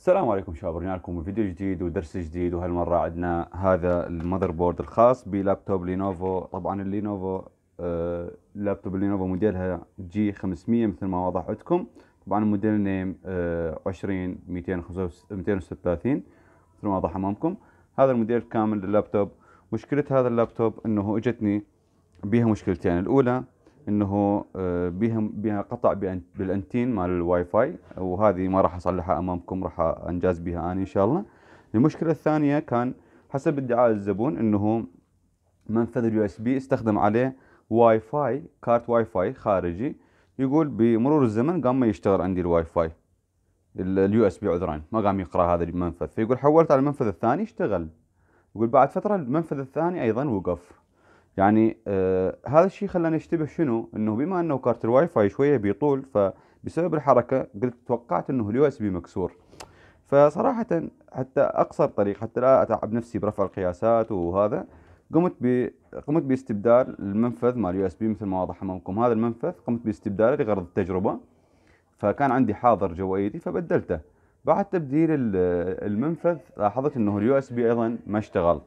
السلام عليكم شباب رجعنا لكم فيديو جديد ودرس جديد وهالمره عندنا هذا المذر بورد الخاص بلابتوب لينوفو طبعا اللينوفو آه لابتوب لينوفو موديلها جي 500 مثل ما واضح عندكم طبعا موديل نيم آه 20 236 مثل ما واضح امامكم هذا الموديل كامل لللابتوب مشكله هذا اللابتوب انه اجتني بيها مشكلتين الاولى انه آه، بهم بها قطع بالانتين مال الواي فاي وهذه ما راح اصلحها امامكم راح انجاز بها انا ان شاء الله المشكله الثانيه كان حسب ادعاء الزبون انه منفذ اليو اس بي استخدم عليه واي فاي كارت واي فاي خارجي يقول بمرور الزمن قام ما يشتغل عندي الواي فاي اليو اس بي عذرا ما قام يقرا هذا المنفذ فيقول حولت على المنفذ الثاني اشتغل يقول بعد فتره المنفذ الثاني ايضا وقف يعني آه هذا الشيء خلاني اشتبه شنو انه بما انه كارت الواي فاي شويه بيطول فبسبب الحركه قلت توقعت انه اليو اس بي مكسور فصراحه حتى اقصر طريق حتى لا اتعب نفسي برفع القياسات وهذا قمت ب قمت باستبدال المنفذ مال اليو اس بي مثل ما واضح امامكم هذا المنفذ قمت باستبداله لغرض التجربه فكان عندي حاضر جوائدي فبدلته بعد تبديل المنفذ لاحظت انه اليو اس بي ايضا ما اشتغل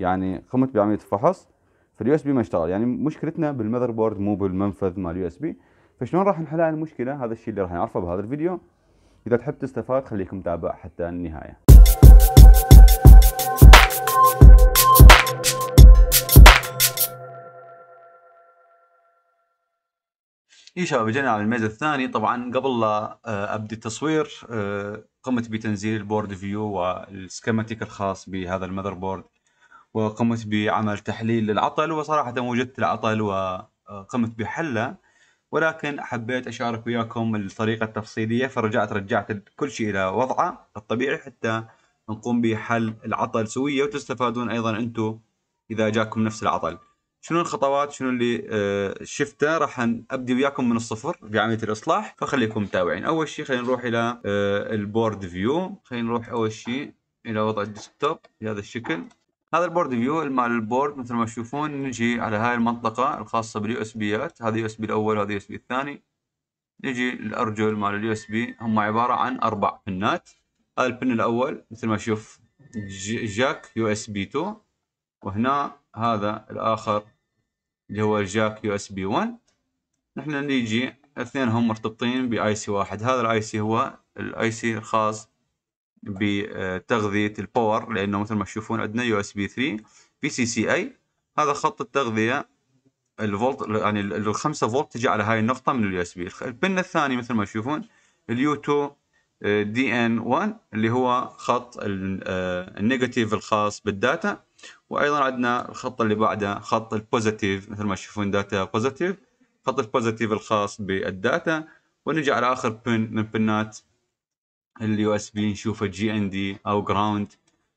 يعني قمت بعمليه فحص فاليو اس بي ما اشتغل يعني مشكلتنا بالمذر بورد مو بالمنفذ مال اليو اس بي فشلون راح نحل المشكله هذا الشيء اللي راح نعرفه بهذا الفيديو اذا تحب تستفاد خليكم متابع حتى النهايه يا شباب جينا على الميزه الثاني طبعا قبل لا آه، ابدي التصوير آه، قمت بتنزيل البورد فيو والسكيماتيك الخاص بهذا المذر بورد وقمت بعمل تحليل للعطل وصراحة وجدت العطل وقمت آه، بحله ولكن حبيت أشارك وياكم الطريقة التفصيلية فرجعت رجعت كل شيء إلى وضعه الطبيعي حتى نقوم بحل العطل سوية وتستفادون أيضا أنتم إذا جاكم نفس العطل شنو الخطوات شنو اللي آه، شفته راح ابدي وياكم من الصفر بعمليه الاصلاح فخليكم متابعين اول شيء خلينا نروح الى آه، البورد فيو خلينا نروح اول شيء الى وضع الديسكتوب بهذا الشكل هذا البورد فيو مال البورد مثل ما تشوفون نجي على هاي المنطقة الخاصة باليو اس بيات هذا يو اس بي الأول وهذا يو اس بي الثاني نجي الأرجل مال اليو اس بي هم عبارة عن أربع بنات هذا البن الأول مثل ما تشوف جاك يو اس بي 2 وهنا هذا الآخر اللي هو الجاك يو اس بي 1 نحن نجي اثنين هم مرتبطين باي سي واحد هذا الاي سي هو الاي سي الخاص بتغذيه الباور لانه مثل ما تشوفون عندنا يو اس بي 3 بي سي سي اي هذا خط التغذيه الفولت يعني ال 5 فولت تجي على هاي النقطه من اليو اس بي البن الثاني مثل ما تشوفون اليو 2 دي ان 1 اللي هو خط آه، النيجاتيف الخاص بالداتا وايضا عندنا الخط اللي بعده خط البوزيتيف مثل ما تشوفون داتا بوزيتيف خط البوزيتيف الخاص بالداتا ونجي على اخر بن من بنات اليو اس بي نشوفه جي ان دي او جراوند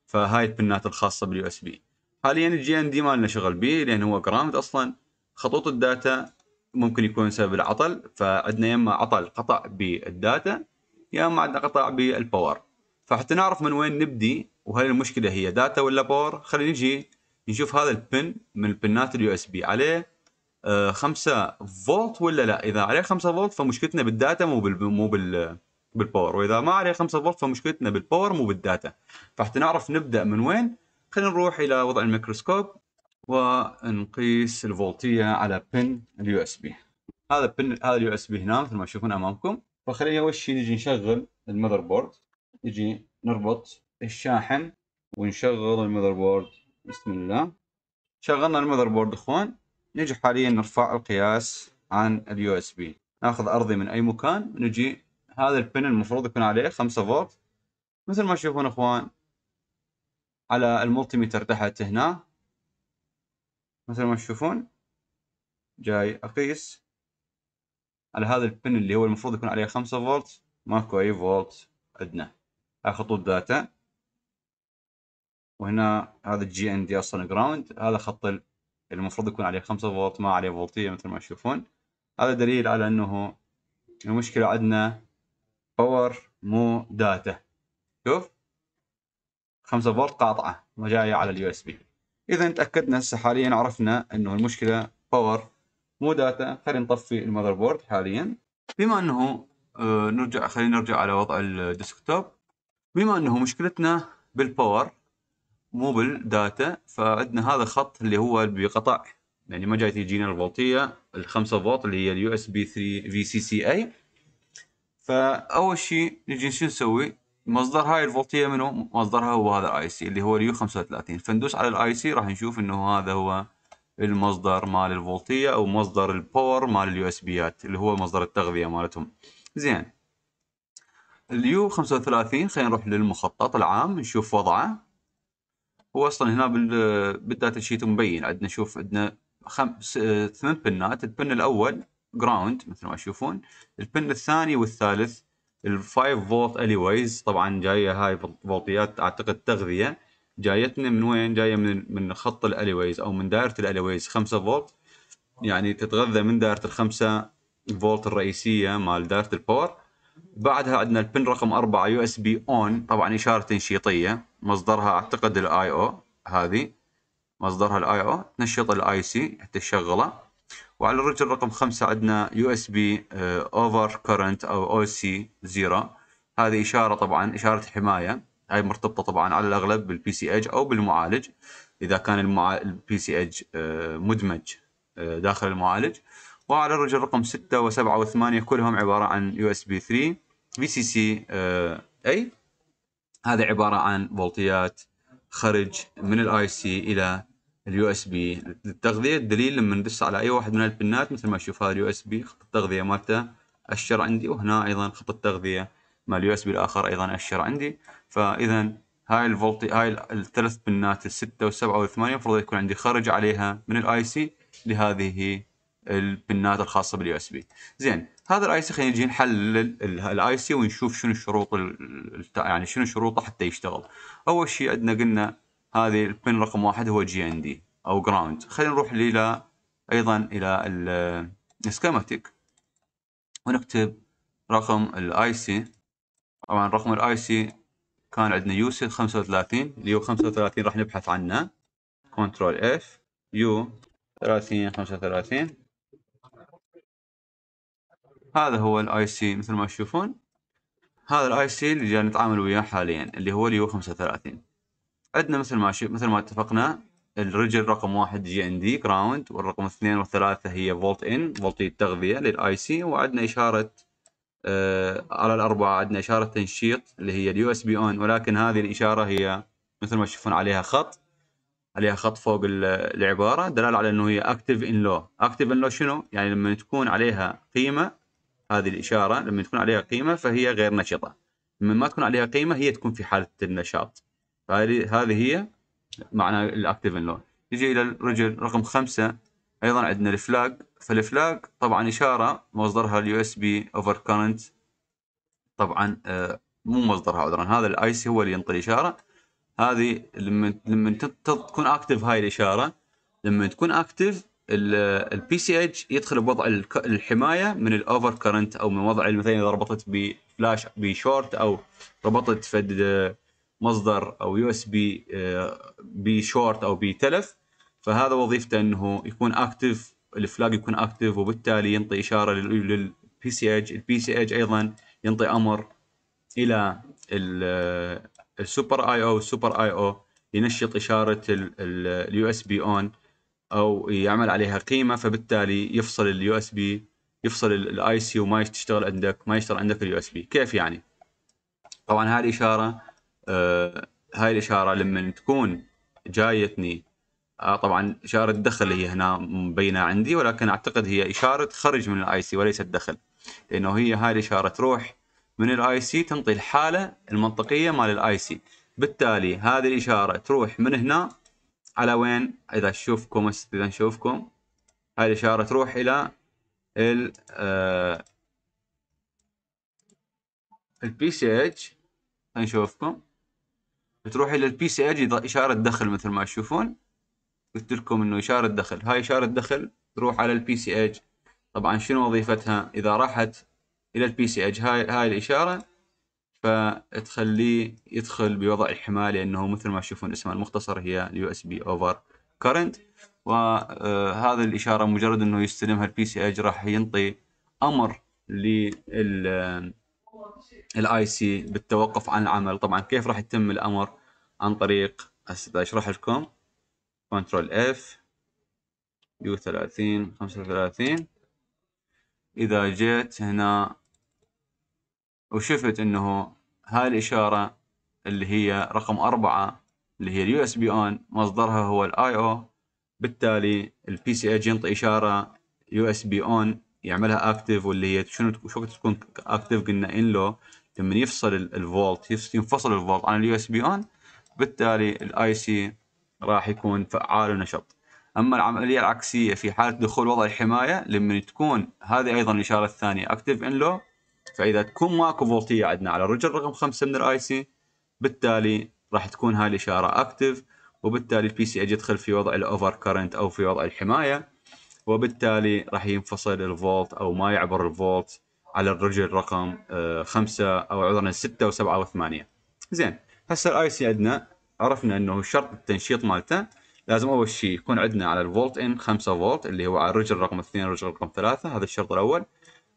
فهاي البنات الخاصه باليو اس بي حاليا الجي ان دي ما لنا شغل به لان هو جراوند اصلا خطوط الداتا ممكن يكون سبب العطل فعندنا يا اما عطل قطع بالداتا يا اما عندنا قطع بالباور فحتى نعرف من وين نبدي وهل المشكله هي داتا ولا باور خلينا نجي نشوف هذا البن من البنات اليو اس بي عليه 5 آه، فولت ولا لا اذا عليه 5 فولت فمشكلتنا بالداتا مو بال مو بال بالباور واذا ما عليه 5 فولت فمشكلتنا بالباور مو بالداتا فحتى نعرف نبدا من وين خلينا نروح الى وضع الميكروسكوب ونقيس الفولتيه على بن اليو اس بي هذا بن هذا اليو اس بي هنا مثل ما تشوفون امامكم فخلينا اول شيء نجي نشغل المذر بورد نجي نربط الشاحن ونشغل المذر بورد بسم الله شغلنا المذر بورد اخوان نجي حاليا نرفع القياس عن اليو اس بي ناخذ ارضي من اي مكان ونجي هذا البن المفروض يكون عليه 5 فولت مثل ما تشوفون اخوان على الملتيميتر تحت هنا مثل ما تشوفون جاي اقيس على هذا البن اللي هو المفروض يكون عليه 5 فولت ماكو اي فولت عندنا هاي خطوط داتا وهنا هذا الجي ان دي اصلا جراوند هذا خط المفروض يكون عليه 5 فولت ما عليه فولتيه مثل ما تشوفون هذا دليل على انه المشكله عندنا باور مو داتا شوف 5 فولت قاطعه ما جايه على اليو اس بي اذا تاكدنا هسه حاليا عرفنا انه المشكله باور مو داتا خلينا نطفي المذر بورد حاليا بما انه آه، نرجع خلينا نرجع على وضع الديسكتوب بما انه مشكلتنا بالباور مو بالداتا فعندنا هذا الخط اللي هو بقطع يعني ما جاي تجينا الفولتيه ال 5 فولت اللي هي اليو اس بي 3 في سي سي اي فاول شيء نجي شو نسوي؟ مصدر هاي الفولتيه منو؟ مصدرها هو هذا الاي سي اللي هو اليو 35 فندوس على الاي سي راح نشوف انه هذا هو المصدر مال الفولتيه او مصدر الباور مال اليو اس بيات اللي هو مصدر التغذيه مالتهم. زين اليو 35 خلينا نروح للمخطط العام نشوف وضعه هو اصلا هنا بالداتا شيت مبين عندنا شوف عندنا خمس ثمان بنات البن الاول جراوند مثل ما تشوفون البن الثاني والثالث ال 5 فولت اليويز طبعا جايه هاي فولتيات اعتقد تغذيه جايتنا من وين جايه من من خط الاليويز او من دائره الاليويز 5 فولت يعني تتغذى من دائره ال ال5 فولت الرئيسيه مال دائره الباور بعدها عندنا البن رقم 4 يو اس بي اون طبعا اشاره تنشيطيه مصدرها اعتقد الاي او هذه مصدرها الاي او تنشط الاي سي حتى تشغله وعلى الرجل رقم خمسة عندنا يو اس بي اوفر كرنت او او سي زيرو هذه اشاره طبعا اشاره حمايه هاي مرتبطه طبعا على الاغلب بالبي سي اج او بالمعالج اذا كان البي سي اج مدمج آه، داخل المعالج وعلى الرجل رقم 6 و7 و8 كلهم عباره عن يو اس بي 3 بي سي سي اي هذا عباره عن فولتيات خرج من الاي سي الى اليو اس بي للتغذيه الدليل لما ندس على اي واحد من البنات مثل ما تشوف هذا اليو اس بي خط التغذيه مالته اشر عندي وهنا ايضا خط التغذيه مال اليو اس بي الاخر ايضا اشر عندي فاذا هاي الفولتي هاي الثلاث بنات الستة والسبعة والثمانية المفروض يكون عندي خرج عليها من الاي سي لهذه البنات الخاصة باليو اس بي. زين هذا الاي سي خلينا نجي نحلل الاي سي ونشوف شنو الشروط يعني شنو شروطه حتى يشتغل. اول شيء عندنا قلنا هذه البن رقم واحد هو جي ان دي او جراوند خلينا نروح الى ايضا الى السكيماتيك ونكتب رقم الاي سي طبعا رقم الاي سي كان عندنا يوسل 35 اللي هو 35 راح نبحث عنه كنترول اف يو 30 35 هذا هو الاي سي مثل ما تشوفون هذا الاي سي اللي جاي نتعامل وياه حاليا اللي هو اليو 35 عندنا مثل ما شو مثل ما اتفقنا الرجل رقم واحد جي ان دي جراوند والرقم اثنين والثلاثة هي فولت ان فولتية التغذيه للاي سي وعندنا اشارة آه على الاربعة عندنا اشارة تنشيط اللي هي اليو اس بي اون ولكن هذه الاشارة هي مثل ما تشوفون عليها خط عليها خط فوق العبارة دلالة على انه هي اكتف ان لو اكتف ان لو شنو؟ يعني لما تكون عليها قيمة هذه الاشارة لما تكون عليها قيمة فهي غير نشطة لما ما تكون عليها قيمة هي تكون في حالة النشاط فهذه هي معنى الاكتيف لون نجي الى الرجل رقم خمسة ايضا عندنا الفلاج فالفلاج طبعا اشاره مصدرها اليو اس بي اوفر كرنت طبعا آه، مو مصدرها عذرا هذا الاي سي هو اللي ينطي الاشاره هذه لما لما تكون اكتف هاي الاشاره لما تكون اكتف البي سي اتش يدخل بوضع الحمايه من الاوفر كرنت او من وضع مثلا اذا ربطت بفلاش بشورت او ربطت فد مصدر او يو اس بي بشورت او بتلف فهذا وظيفته انه يكون اكتف الفلاج يكون اكتف وبالتالي ينطي اشاره للبي سي اج البي سي اج ايضا ينطي امر الى السوبر اي او السوبر اي او ينشط اشاره اليو اس بي اون او يعمل عليها قيمه فبالتالي يفصل اليو اس بي يفصل الاي سي وما تشتغل عندك ما يشتغل عندك اليو اس بي كيف يعني طبعا هذه اشاره آه، هاي الاشاره لما تكون جايتني آه طبعا اشاره الدخل هي هنا مبينه عندي ولكن اعتقد هي اشاره خرج من الاي سي وليست دخل لانه هي هاي الاشاره تروح من الاي سي تنطي الحاله المنطقيه مال الاي سي بالتالي هذه الاشاره تروح من هنا على وين اذا تشوفكم اذا نشوفكم هاي الاشاره تروح الى ال البي سي اتش نشوفكم بتروح الى البي سي اج اشاره دخل مثل ما تشوفون قلت لكم انه اشاره دخل هاي اشاره دخل تروح على البي سي اج طبعا شنو وظيفتها اذا راحت الى البي سي اج هاي هاي الاشاره فتخليه يدخل بوضع الحماية لأنه مثل ما تشوفون اسمها المختصر هي اليو اس بي اوفر كرنت وهذا الإشارة مجرد أنه يستلمها البي سي اج راح ينطي أمر لل الاي سي بالتوقف عن العمل طبعا كيف راح يتم الامر عن طريق هسه اشرح لكم كنترول اف يو 30 35 اذا جيت هنا وشفت انه هاي الاشاره اللي هي رقم أربعة اللي هي اليو اس بي اون مصدرها هو الاي او بالتالي البي سي اي ينطي اشاره يو اس بي اون يعملها اكتف واللي هي شنو شو وقت تكون اكتف قلنا ان لو لما يفصل الفولت ينفصل الفولت عن اليو اس بي اون بالتالي الاي سي راح يكون فعال ونشط اما العمليه العكسيه في حاله دخول وضع الحمايه لما تكون هذه ايضا الاشاره الثانيه اكتف ان لو فاذا تكون ماكو فولتيه عندنا على الرجل رقم خمسة من الاي سي بالتالي راح تكون هاي الاشاره اكتف وبالتالي البي سي اج يدخل في وضع الاوفر كرنت او في وضع الحمايه وبالتالي راح ينفصل الفولت او ما يعبر الفولت على الرجل رقم آه، خمسة او عذرا ستة وسبعة وثمانية زين هسه الاي سي عندنا عرفنا انه شرط التنشيط مالته لازم اول شيء يكون عندنا على الفولت ان 5 فولت اللي هو على الرجل رقم اثنين الرجل رقم ثلاثة هذا الشرط الاول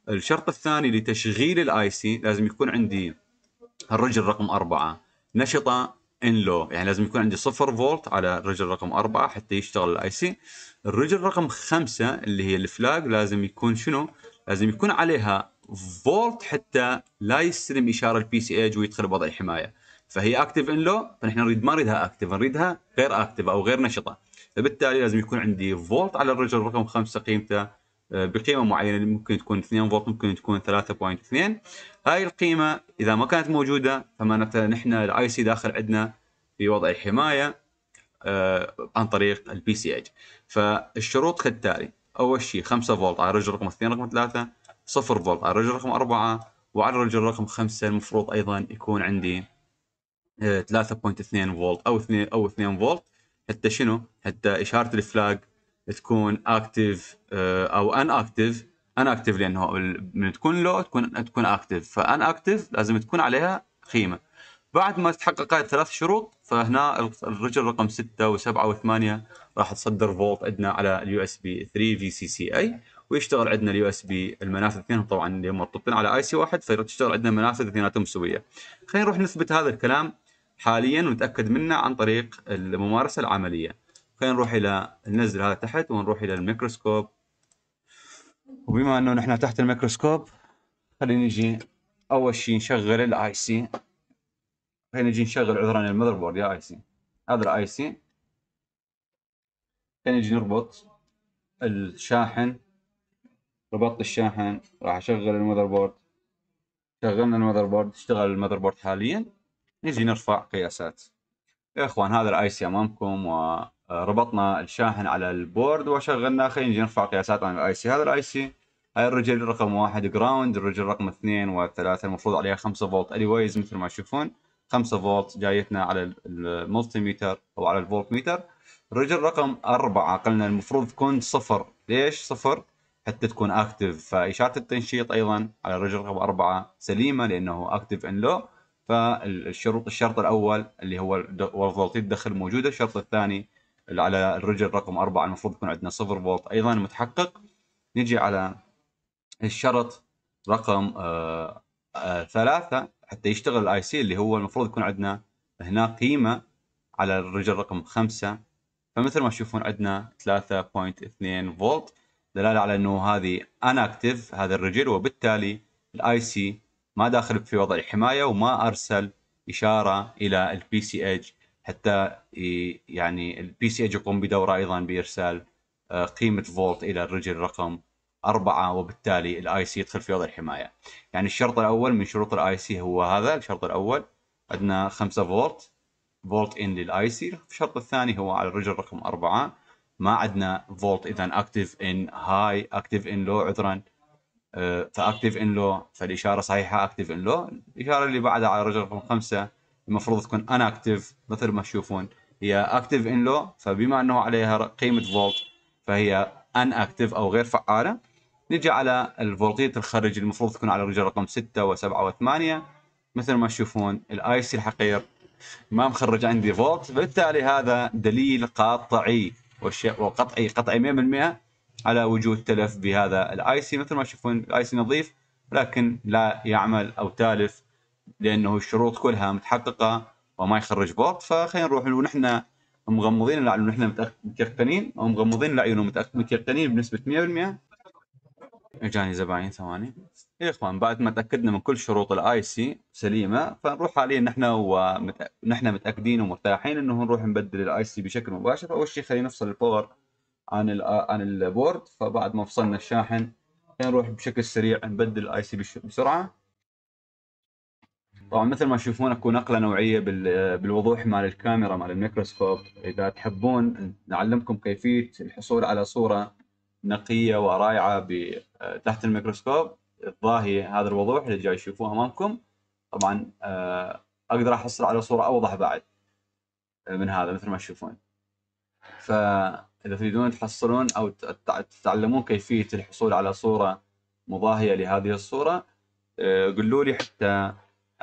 الشرط الثاني لتشغيل الاي سي لازم يكون عندي الرجل رقم أربعة نشطة ان لو يعني لازم يكون عندي صفر فولت على الرجل رقم أربعة حتى يشتغل الاي سي الرجل رقم خمسة اللي هي الفلاج لازم يكون شنو لازم يكون عليها فولت حتى لا يستلم اشاره البي سي ايج ويدخل بوضع حمايه فهي اكتف ان لو فنحن نريد ما نريدها اكتف نريدها غير اكتف او غير نشطه فبالتالي لازم يكون عندي فولت على الرجل رقم خمسة قيمته آه، بقيمه معينه ممكن تكون 2 فولت ممكن تكون 3.2 هاي القيمه اذا ما كانت موجوده فمعناتها نحن الاي سي داخل عندنا في وضع الحمايه آه، عن طريق البي سي اتش فالشروط كالتالي اول شيء 5 فولت على رجل رقم 2 رقم 3 0 فولت على رجل رقم 4 وعلى رجل رقم 5 المفروض ايضا يكون عندي 3.2 آه، فولت او 2 او 2 فولت حتى شنو حتى اشاره الفلاج تكون اكتف آه، او ان اكتف ان اكتف لانه من تكون لو تكون تكون اكتف فان اكتف لازم تكون عليها قيمه بعد ما تحقق هاي الثلاث شروط فهنا الرجل رقم 6 و7 و8 راح تصدر فولت عندنا على اليو اس بي 3 في سي سي اي ويشتغل عندنا اليو اس بي المنافذ اثنينهم طبعا اللي مرتبطين على اي سي واحد فتشتغل عندنا منافذ اثنيناتهم سويه. خلينا نروح نثبت هذا الكلام حاليا ونتاكد منه عن طريق الممارسه العمليه. خلينا نروح الى ننزل هذا تحت ونروح الى الميكروسكوب وبما انه نحن تحت الميكروسكوب خلينا نجي اول شيء نشغل الاي سي خلينا نجي نشغل عذرا المذر بورد يا اي سي هذا الاي سي خلينا نجي نربط الشاحن ربطت الشاحن راح اشغل المذر بورد شغلنا المذر بورد اشتغل المذر بورد حاليا نجي نرفع قياسات يا اخوان هذا الاي سي امامكم و آه، ربطنا الشاحن على البورد وشغلناه خلينا نجي نرفع قياسات عن الاي سي هذا الاي سي هاي الرجل رقم واحد جراوند الرجل رقم اثنين وثلاثة المفروض عليها خمسة فولت اني وايز مثل ما تشوفون خمسة فولت جايتنا على الملتي ميتر او على الفولت ميتر الرجل رقم أربعة قلنا المفروض تكون صفر ليش صفر حتى تكون اكتف فإشارة التنشيط أيضا على الرجل رقم أربعة سليمة لأنه اكتف ان لو فالشروط الشرط الأول اللي هو فولتية الدخل موجودة الشرط الثاني اللي على الرجل رقم أربعة المفروض يكون عندنا صفر فولت أيضا متحقق نجي على الشرط رقم آآ آه، آه، ثلاثة حتى يشتغل الاي سي اللي هو المفروض يكون عندنا هنا قيمة على الرجل رقم خمسة فمثل ما تشوفون عندنا 3.2 فولت دلالة على انه هذه انا اكتف هذا الرجل وبالتالي الاي سي ما داخل في وضع الحماية وما ارسل اشارة الى البي سي اتش حتى يعني البي سي اج يقوم بدوره ايضا بارسال آه، قيمه فولت الى الرجل رقم أربعة وبالتالي الاي سي يدخل في وضع الحماية يعني الشرط الأول من شروط الاي سي هو هذا الشرط الأول عندنا 5 فولت فولت ان للاي سي الشرط الثاني هو على الرجل رقم أربعة ما عندنا فولت إذا اكتف ان هاي اكتف ان لو عذرا فاكتف ان لو فالإشارة صحيحة اكتف ان لو الإشارة اللي بعدها على الرجل رقم خمسة المفروض تكون ان اكتف مثل ما تشوفون هي اكتف ان لو فبما انه عليها قيمه فولت فهي ان اكتف او غير فعاله نجي على الفولتيه الخارج المفروض تكون على رجل رقم 6 و7 و8 مثل ما تشوفون الاي سي الحقير ما مخرج عندي فولت بالتالي هذا دليل قاطعي وقطعي قطعي 100% على وجود تلف بهذا الاي سي مثل ما تشوفون الاي سي نظيف لكن لا يعمل او تالف لانه الشروط كلها متحققه وما يخرج بورد فخلينا نروح ونحن مغمضين العيون ونحن متيقنين او مغمضين العيون ومتيقنين بنسبه 100% اجاني زباين ثواني يا إيه اخوان بعد ما تاكدنا من كل شروط الاي سي سليمه فنروح حاليا نحن ونحن متاكدين ومرتاحين انه نروح نبدل الاي سي بشكل مباشر اول شيء خلينا نفصل الباور عن عن البورد فبعد ما فصلنا الشاحن نروح بشكل سريع نبدل الاي سي بسرعه طبعا مثل ما تشوفون اكو نقله نوعيه بالوضوح مال الكاميرا مال الميكروسكوب اذا تحبون نعلمكم كيفيه الحصول على صوره نقيه ورائعه تحت الميكروسكوب الضاهي هذا الوضوح اللي جاي تشوفوه امامكم طبعا آه، اقدر احصل على صوره اوضح بعد من هذا مثل ما تشوفون فاذا تريدون تحصلون او تتعلمون كيفيه الحصول على صوره مضاهيه لهذه الصوره آه، قولوا لي حتى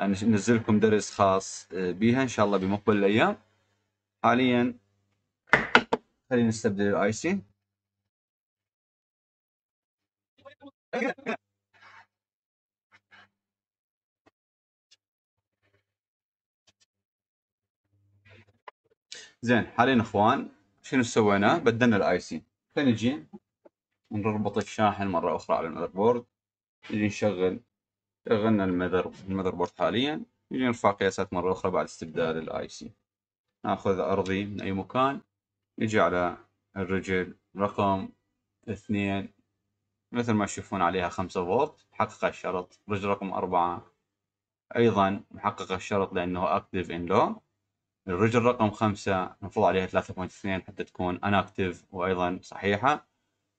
انزل لكم درس خاص آه، بها ان شاء الله بمقبل الايام حاليا خلينا نستبدل الاي سي زين حاليا اخوان شنو سوينا بدلنا الاي سي خلينا نجي نربط الشاحن مره اخرى على المذر بورد نجي نشغل شغلنا المذر المذر بورد حاليا نجي نرفع قياسات مرة أخرى بعد استبدال الاي سي ناخذ أرضي من أي مكان نجي على الرجل رقم اثنين مثل ما تشوفون عليها خمسة فولت محقق الشرط رجل رقم أربعة أيضا محقق الشرط لأنه اكتف ان لو الرجل رقم خمسة المفروض عليها اثنين حتى تكون اكتف وأيضا صحيحة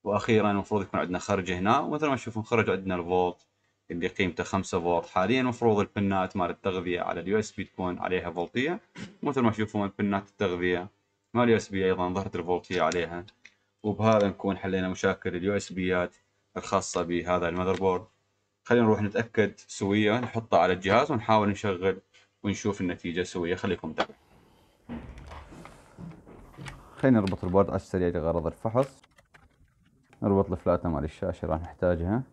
وأخيرا المفروض يكون عندنا خرج هنا ومثل ما تشوفون خرج عندنا الفولت اللي قيمته 5 فولت حاليا مفروض البنات مال التغذيه على اليو اس بي تكون عليها فولتيه مثل ما تشوفون بنات التغذيه مال اليو اس بي ايضا ظهرت الفولتيه عليها وبهذا نكون حلينا مشاكل اليو اس بيات الخاصه بهذا المذر بورد خلينا نروح نتاكد سويه نحطها على الجهاز ونحاول نشغل ونشوف النتيجه سويه خليكم تابعوا خلينا نربط البورد على السريع لغرض الفحص نربط الفلاتة مال الشاشة راح نحتاجها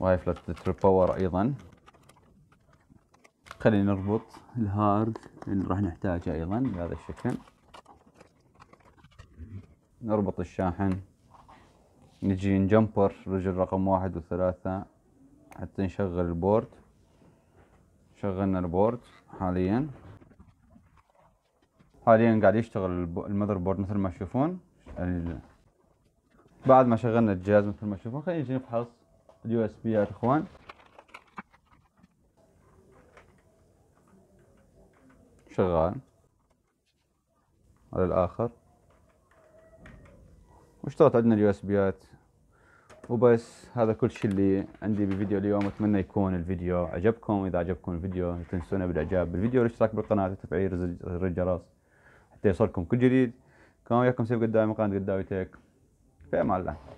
وايفلت لتر باور ايضا خلينا نربط الهارد اللي راح نحتاجه ايضا بهذا الشكل نربط الشاحن نجي نجمبر رجل رقم واحد وثلاثة حتى نشغل البورد شغلنا البورد حاليا حاليا قاعد يشتغل المذر بورد مثل ما تشوفون بعد ما شغلنا الجهاز مثل ما تشوفون خلينا نجي نفحص اليو اس بي يا اخوان شغال على الاخر واشتغلت عندنا اليو اس بيات وبس هذا كل شيء اللي عندي بفيديو اليوم اتمنى يكون الفيديو عجبكم اذا عجبكم الفيديو لا تنسونا بالاعجاب بالفيديو والاشتراك بالقناه وتفعيل زر الجرس حتى يوصلكم كل جديد كان وياكم سيف قدامي قناه قداوي تيك في امان الله